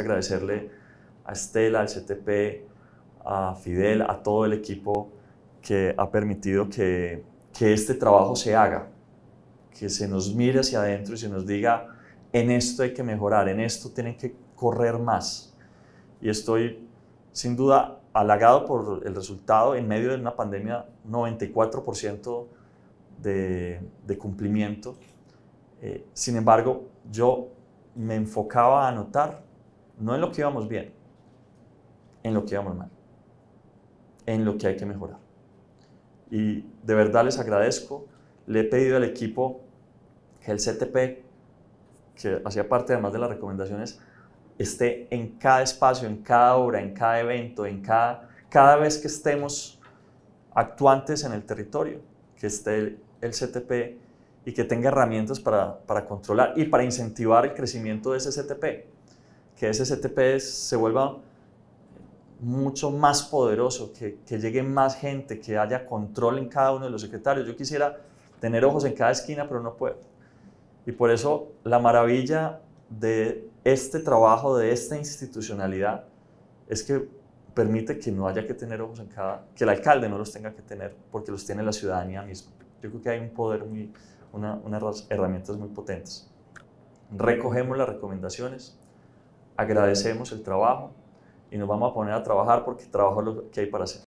agradecerle a Estela, al CTP, a Fidel, a todo el equipo que ha permitido que, este trabajo se haga, que se nos mire hacia adentro y se nos diga, en esto hay que mejorar, en esto tienen que correr más. Y estoy sin duda halagado por el resultado en medio de una pandemia 94% de, de, cumplimiento. Eh, sin embargo, yo me enfocaba a anotar no en lo que íbamos bien, en lo que íbamos mal, en lo que hay que mejorar. Y de verdad les agradezco, le he pedido al equipo que el CTP, que hacía parte además de las recomendaciones, esté en cada espacio, en cada hora, en cada evento, en cada, cada vez que estemos actuantes en el territorio, que esté el, CTP y que tenga herramientas para controlar y para incentivar el crecimiento de ese CTP que ese CTP se vuelva mucho más poderoso, que, llegue más gente, que haya control en cada uno de los secretarios. Yo quisiera tener ojos en cada esquina, pero no puedo. Y por eso la maravilla de este trabajo, de esta institucionalidad, es que permite que no haya que tener ojos en cada, que el alcalde no los tenga que tener, porque los tiene la ciudadanía misma. Yo creo que hay un poder muy, una, unas herramientas muy potentes. Recogemos las recomendaciones, agradecemos el trabajo y nos vamos a poner a trabajar porque trabajo es lo que hay para hacer.